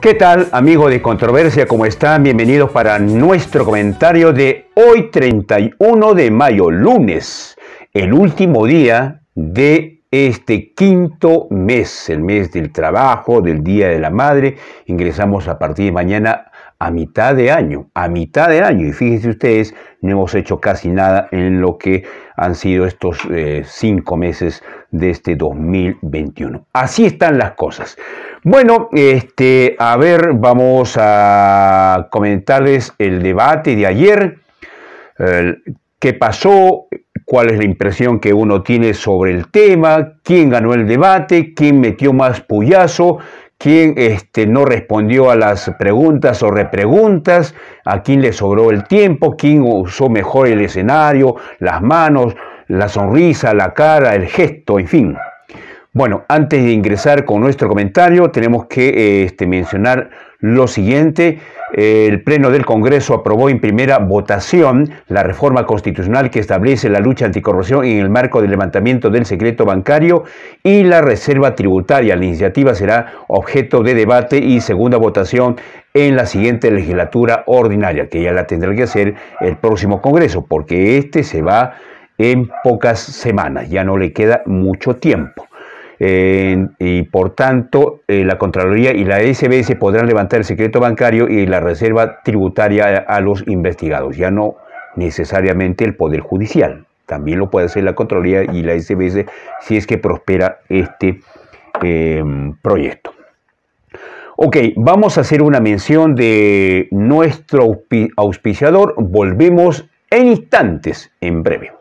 ¿Qué tal, amigo de Controversia? ¿Cómo están? Bienvenidos para nuestro comentario de hoy, 31 de mayo, lunes, el último día de este quinto mes, el mes del trabajo, del Día de la Madre. Ingresamos a partir de mañana a mitad de año, a mitad de año. Y fíjense ustedes, no hemos hecho casi nada en lo que han sido estos eh, cinco meses de este 2021. Así están las cosas. Bueno, este, a ver, vamos a comentarles el debate de ayer, qué pasó, cuál es la impresión que uno tiene sobre el tema, quién ganó el debate, quién metió más puyazo, quién este, no respondió a las preguntas o repreguntas, a quién le sobró el tiempo, quién usó mejor el escenario, las manos, la sonrisa, la cara, el gesto, en fin. Bueno, antes de ingresar con nuestro comentario, tenemos que eh, este, mencionar lo siguiente. El Pleno del Congreso aprobó en primera votación la reforma constitucional que establece la lucha anticorrupción en el marco del levantamiento del secreto bancario y la reserva tributaria. La iniciativa será objeto de debate y segunda votación en la siguiente legislatura ordinaria, que ya la tendrá que hacer el próximo Congreso, porque este se va en pocas semanas, ya no le queda mucho tiempo y por tanto eh, la Contraloría y la SBS podrán levantar el secreto bancario y la reserva tributaria a, los investigados, ya no necesariamente el Poder Judicial. También lo puede hacer la Contraloría y la SBS si es que prospera este em, proyecto. Ok, vamos a hacer una mención de nuestro auspiciador. Volvemos en instantes, en breve.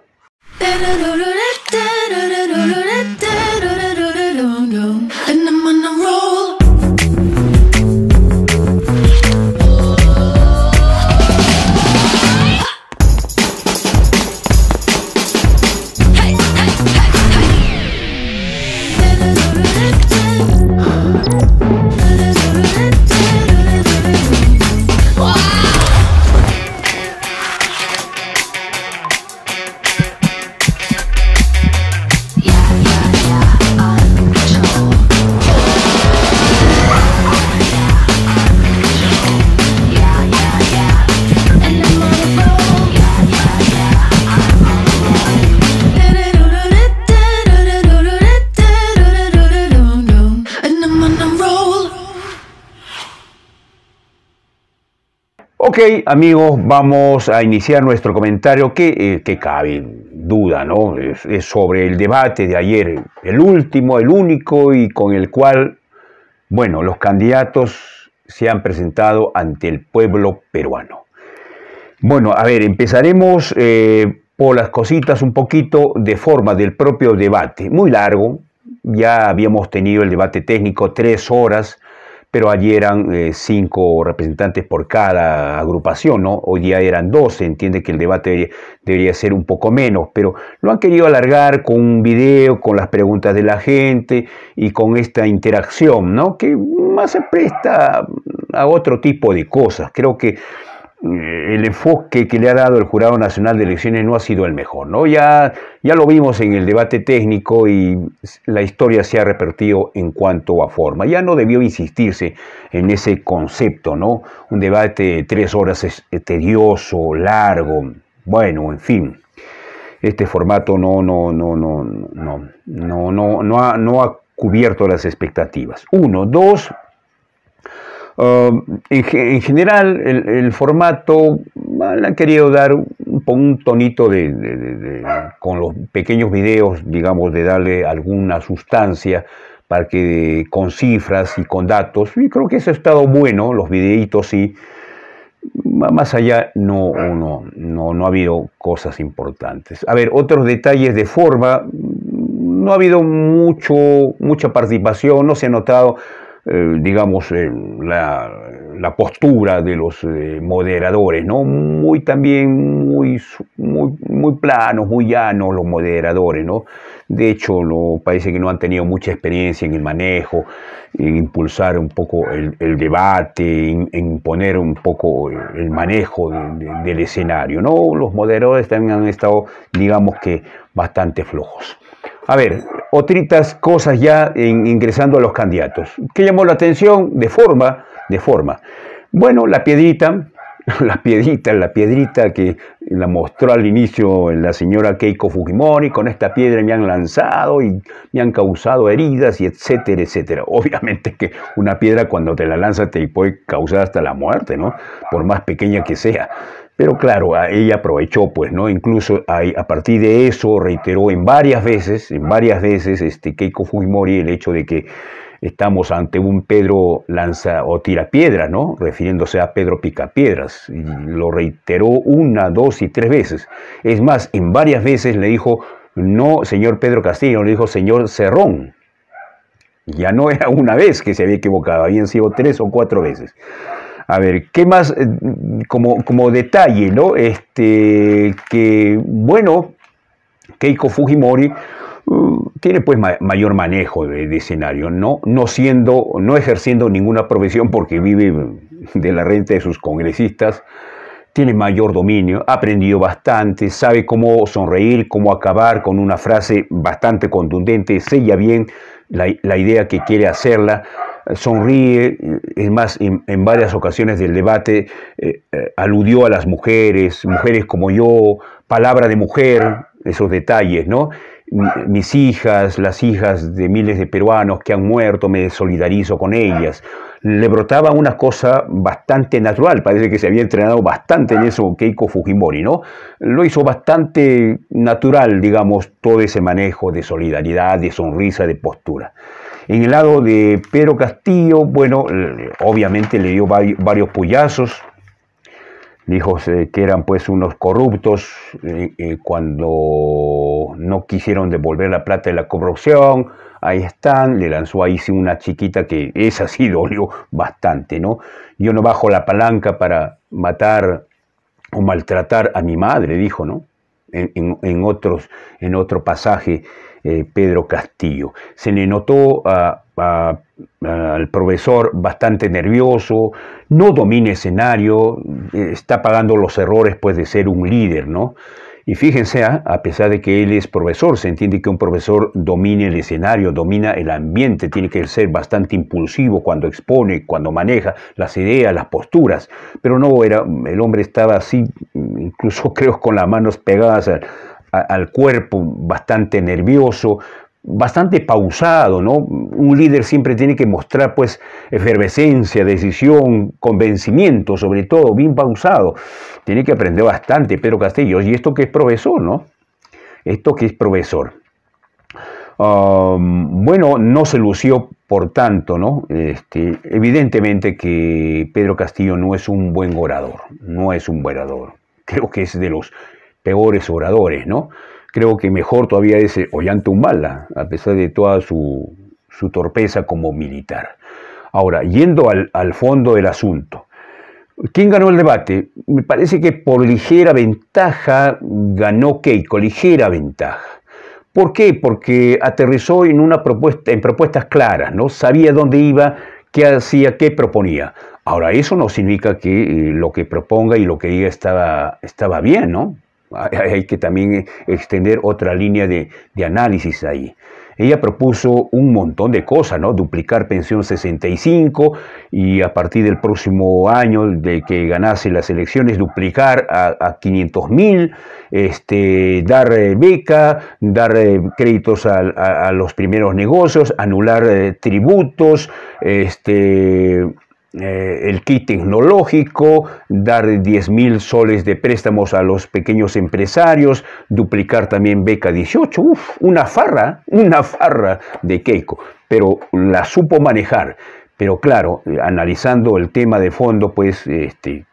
amigos, vamos a iniciar nuestro comentario que, eh, cabe duda, ¿no? Es, sobre el debate de ayer, el último, el único y con el cual, bueno, los candidatos se han presentado ante el pueblo peruano. Bueno, a ver, empezaremos eh, por las cositas un poquito de forma del propio debate, muy largo, ya habíamos tenido el debate técnico tres horas, pero allí eran eh, cinco representantes por cada agrupación, ¿no? Hoy día eran doce, entiende que el debate debería, debería, ser un poco menos, pero lo han querido alargar con un video, con las preguntas de la gente y con esta interacción, ¿no? Que más se presta a otro tipo de cosas. Creo que eh, el enfoque que le ha dado el Jurado Nacional de Elecciones no ha sido el mejor, ¿no? Ya, ya lo vimos en el debate técnico y la historia se ha repartido en cuanto a forma. Ya no debió insistirse en ese concepto, ¿no? Un debate de tres horas es tedioso, largo, bueno, en fin. Este formato no, no, no, no, no, no, no, no, ha, no ha cubierto las expectativas. Uno, dos, Um, en, general, el, formato ah, le han querido dar un, tonito de, con los pequeños videos, digamos, de darle alguna sustancia para que con cifras y con datos, y creo que eso ha estado bueno, los videitos y más allá no, no, no, no ha habido cosas importantes. A ver, otros detalles de forma, mm, no ha habido mucho, mucha participación, no se ha notado eh, digamos, eh, la, postura de los eh, moderadores, ¿no? Muy también, muy, muy, planos, muy llanos los moderadores, ¿no? De hecho, parece que no han tenido mucha experiencia en el manejo, en impulsar un poco el, debate, en, poner un poco el manejo del escenario, ¿no? Los moderadores también han estado, digamos que, bastante flojos. A ver, otras cosas ya ingresando a los candidatos. ¿Qué llamó la atención? De forma, de forma. Bueno, la piedrita, la piedrita, la piedrita que la mostró al inicio la señora Keiko Fujimori, con esta piedra me han lanzado y me han causado heridas y etcétera, etcétera. Obviamente que una piedra cuando te la lanza te puede causar hasta la muerte, ¿no? Por más pequeña que sea. Pero claro, ella aprovechó, pues, ¿no? Incluso a, partir de eso reiteró en varias veces, en varias veces, este, Keiko Fujimori el hecho de que estamos ante un Pedro lanza o tira piedras, ¿no? Refiriéndose a Pedro Picapiedras. Y lo reiteró una, dos y tres veces. Es más, en varias veces le dijo, no, señor Pedro Castillo, le dijo, señor Cerrón. Ya no era una vez que se había equivocado, habían sido tres o cuatro veces. A ver, ¿qué más eh, como, como detalle, ¿no? Este, que bueno, Keiko Fujimori uh, tiene pues mayor manejo de, escenario, ¿no? No siendo, no ejerciendo ninguna profesión porque vive de la renta de sus congresistas, tiene mayor dominio, ha aprendido bastante, sabe cómo sonreír, cómo acabar con una frase bastante contundente, sella bien la, la idea que quiere hacerla, sonríe, es más, en, varias ocasiones del debate eh, eh, aludió a las mujeres, mujeres como yo, palabra de mujer, esos detalles, ¿no? Mis hijas, las hijas de miles de peruanos que han muerto, me solidarizo con ellas. Le brotaba una cosa bastante natural, parece que se había entrenado bastante en eso Keiko Fujimori, ¿no? Lo hizo bastante natural, digamos, todo ese manejo de solidaridad, de sonrisa, de postura. En el lado de Pedro Castillo, bueno, obviamente le dio varios puyazos, dijo eh, que eran pues unos corruptos eh, eh, cuando no quisieron devolver la plata de la corrupción, ahí están, le lanzó ahí una chiquita que esa sí dolió bastante, ¿no? Yo no bajo la palanca para matar o maltratar a mi madre, dijo, ¿no? en, otros, en otro pasaje eh, Pedro Castillo. Se le notó al profesor bastante nervioso, no domina escenario, eh, está pagando los errores pues, de ser un líder, ¿no? Y fíjense, ah, a pesar de que él es profesor, se entiende que un profesor domina el escenario, domina el ambiente, tiene que ser bastante impulsivo cuando expone, cuando maneja las ideas, las posturas. Pero no, era, el hombre estaba así, incluso creo con las manos pegadas al, al cuerpo, bastante nervioso, bastante pausado, ¿no? Un líder siempre tiene que mostrar, pues, efervescencia, decisión, convencimiento, sobre todo, bien pausado. Tiene que aprender bastante Pedro Castillo. Y esto que es profesor, ¿no? Esto que es profesor. Um, bueno, no se lució, por tanto, ¿no? Este, evidentemente que Pedro Castillo no es un buen orador, no es un buen orador. Creo que es de los peores oradores, ¿no? creo que mejor todavía es eh, Ollanta Humala, a pesar de toda su, torpeza como militar. Ahora, yendo al, fondo del asunto, ¿quién ganó el debate? Me parece que por ligera ventaja ganó Keiko, ligera ventaja. ¿Por qué? Porque aterrizó en, una propuesta, en propuestas claras, ¿no? Sabía dónde iba, qué hacía, qué proponía. Ahora, eso no significa que eh, lo que proponga y lo que diga estaba, estaba bien, ¿no? hay que también eh, extender otra línea de, análisis ahí. Ella propuso un montón de cosas, ¿no? Duplicar pensión 65 y a partir del próximo año de que ganase las elecciones, duplicar a, 500 mil, este, dar eh, beca, dar eh, créditos a los primeros negocios, anular tributos, este, eh, el kit tecnológico, dar 10 mil soles de préstamos a los pequeños empresarios, duplicar también beca 18, una farra, una farra de Keiko, pero la supo manejar. Pero claro, analizando el tema de fondo, pues este,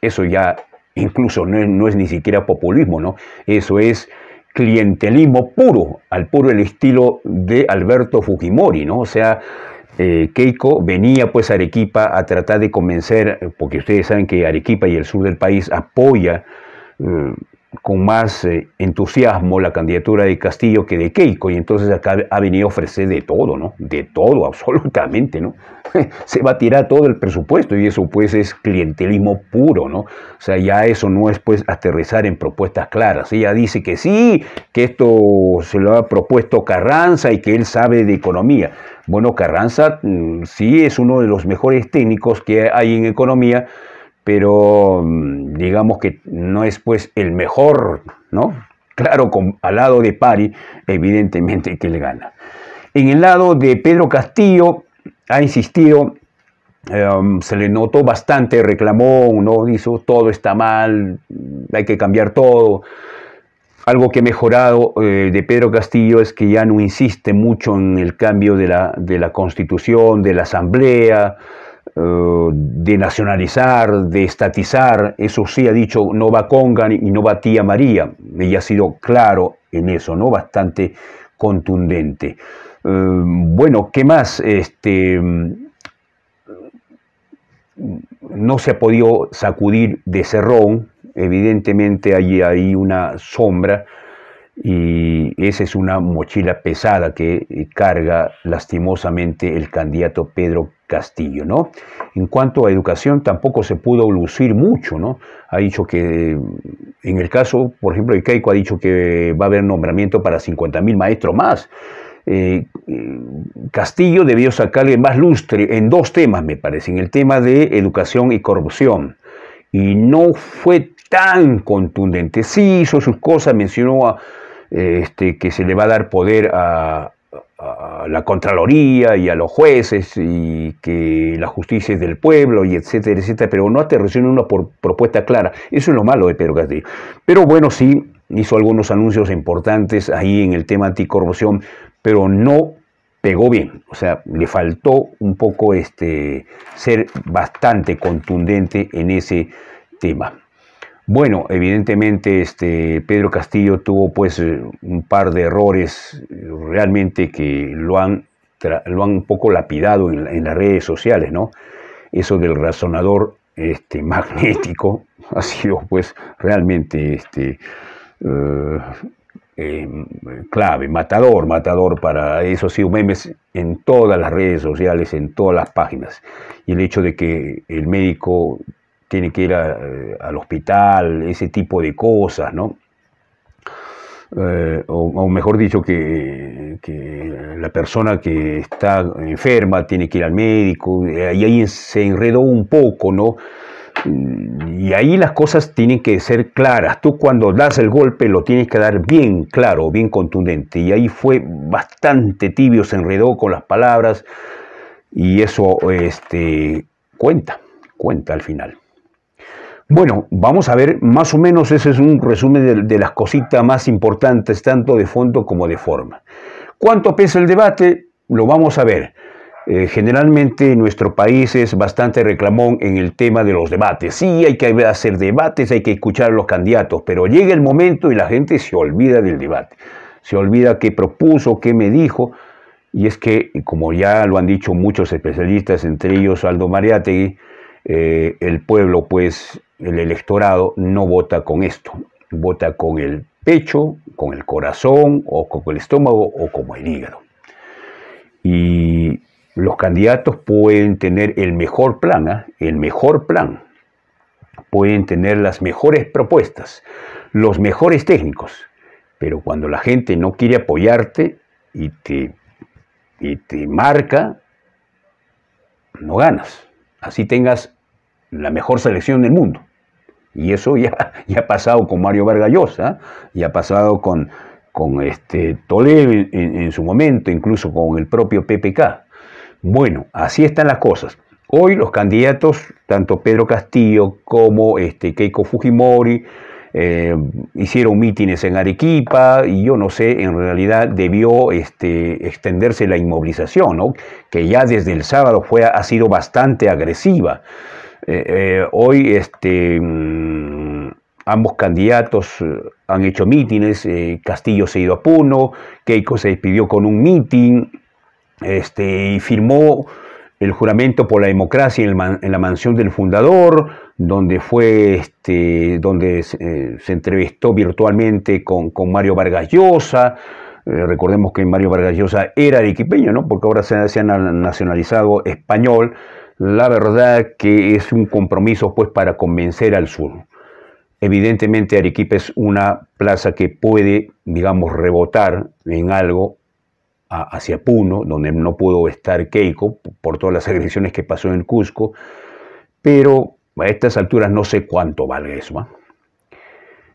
eso ya incluso no es, no es ni siquiera populismo, ¿no? Eso es clientelismo puro, al puro el estilo de Alberto Fujimori, ¿no? O sea, eh, Keiko venía pues a Arequipa a tratar de convencer, eh, porque ustedes saben que Arequipa y el sur del país apoya eh, con más eh, entusiasmo la candidatura de Castillo que de Keiko, y entonces acá ha venido a ofrecer de todo, ¿no? De todo, absolutamente, ¿no? Se va a tirar todo el presupuesto y eso pues es clientelismo puro, ¿no? O sea, ya eso no es pues aterrizar en propuestas claras. Ella dice que sí, que esto se lo ha propuesto Carranza y que él sabe de economía. Bueno, Carranza mm, sí es uno de los mejores técnicos que hay en economía, pero mm, digamos que no es pues el mejor, ¿no? Claro, con, al lado de Pari, evidentemente que le gana. En el lado de Pedro Castillo, ha insistido, em, se le notó bastante, reclamó, uno Dijo, todo está mal, hay que cambiar todo. Algo que ha mejorado eh, de Pedro Castillo es que ya no insiste mucho en el cambio de la, de la constitución, de la asamblea, eh, de nacionalizar, de estatizar, eso sí ha dicho no va Congan y no tía María. Ella ha sido claro en eso, ¿no? Bastante contundente. Eh, bueno, ¿qué más? Este, mm, no se ha podido sacudir de cerrón, evidentemente hay ahí una sombra y esa es una mochila pesada que eh, carga lastimosamente el candidato Pedro Castillo, ¿no? En cuanto a educación, tampoco se pudo lucir mucho, ¿no? Ha dicho que, en el caso, por ejemplo, de Caico ha dicho que va a haber nombramiento para 50.000 maestros más. Eh, Castillo debió sacarle más lustre en dos temas, me parece, en el tema de educación y corrupción. Y no fue tan contundente. Sí hizo sus cosas, mencionó eh, este, que se le va a dar poder a, a la Contraloría y a los jueces y que la justicia es del pueblo y etcétera, etcétera, pero no aterrizó en una propuesta clara. Eso es lo malo de Pedro Castillo. Pero bueno, sí, hizo algunos anuncios importantes ahí en el tema anticorrupción, pero no pegó bien, o sea, le faltó un poco este, ser bastante contundente en ese tema. Bueno, evidentemente este Pedro Castillo tuvo pues eh, un par de errores eh, realmente que lo han, lo han un poco lapidado en, las redes sociales, ¿no? Eso del razonador este, magnético ha sido pues realmente este, eh, em, clave, matador, matador para ha sido memes en todas las redes sociales, en todas las páginas. Y el hecho de que el médico tiene que ir eh, al hospital, ese tipo de cosas, ¿no? Eh, o, mejor dicho, que, que, la persona que está enferma tiene que ir al médico, y ahí se enredó un poco, ¿no? Y ahí las cosas tienen que ser claras. Tú cuando das el golpe lo tienes que dar bien claro, bien contundente. Y ahí fue bastante tibio, se enredó con las palabras y eso este, cuenta, cuenta al final. Bueno, vamos a ver más o menos, ese es un resumen de, las cositas más importantes, tanto de fondo como de forma. ¿Cuánto pesa el debate? Lo vamos a ver. Eh, generalmente nuestro país es bastante reclamón en el tema de los debates. Sí, hay que hacer debates, hay que escuchar a los candidatos, pero llega el momento y la gente se olvida del debate. Se olvida qué propuso, qué me dijo. Y es que, como ya lo han dicho muchos especialistas, entre ellos Aldo Mariategui, eh, el pueblo, pues el electorado no vota con esto, vota con el pecho, con el corazón o con el estómago o como el hígado. Y los candidatos pueden tener el mejor plan, ¿ah? el mejor plan, pueden tener las mejores propuestas, los mejores técnicos, pero cuando la gente no quiere apoyarte y te, y te marca, no ganas. Así tengas la mejor selección del mundo. Y eso ya, ha pasado con Mario Vargallosa, ya ha pasado con, con este Toledo en, su momento, incluso con el propio PPK. Bueno, así están las cosas. Hoy los candidatos, tanto Pedro Castillo como este Keiko Fujimori, eh, hicieron mítines en Arequipa y yo no sé, en realidad debió este, extenderse la inmovilización, que ya desde el sábado fue, ha sido bastante agresiva. Eh, eh, hoy este, mm, ambos candidatos eh, han hecho mítines, Castillo se ha ido a Puno, Keiko se despidió con un mítin este, y firmó el juramento por la democracia en, la mansión del fundador, donde fue este, donde se, entrevistó virtualmente con, Mario Vargas Llosa. recordemos que Mario Vargas Llosa era arequipeño, ¿no? porque ahora se, se ha nacionalizado español la verdad que es un compromiso pues para convencer al sur. Evidentemente Arequipa es una plaza que puede, digamos, rebotar en algo hacia Puno, donde no pudo estar Keiko por todas las agresiones que pasó en Cusco, pero a estas alturas no sé cuánto valga eso. ¿ah?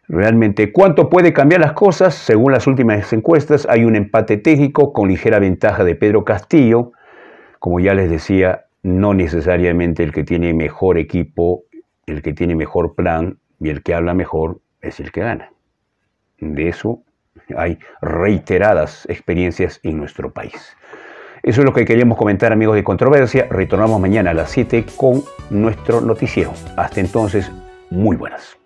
Realmente, ¿cuánto puede cambiar las cosas? Según las últimas encuestas, hay un empate técnico con ligera ventaja de Pedro Castillo, como ya les decía no necesariamente el que tiene mejor equipo, el que tiene mejor plan y el que habla mejor es el que gana. De eso hay reiteradas experiencias en nuestro país. Eso es lo que queríamos comentar amigos de Controversia. Retornamos mañana a las 7 con nuestro noticiero. Hasta entonces, muy buenas.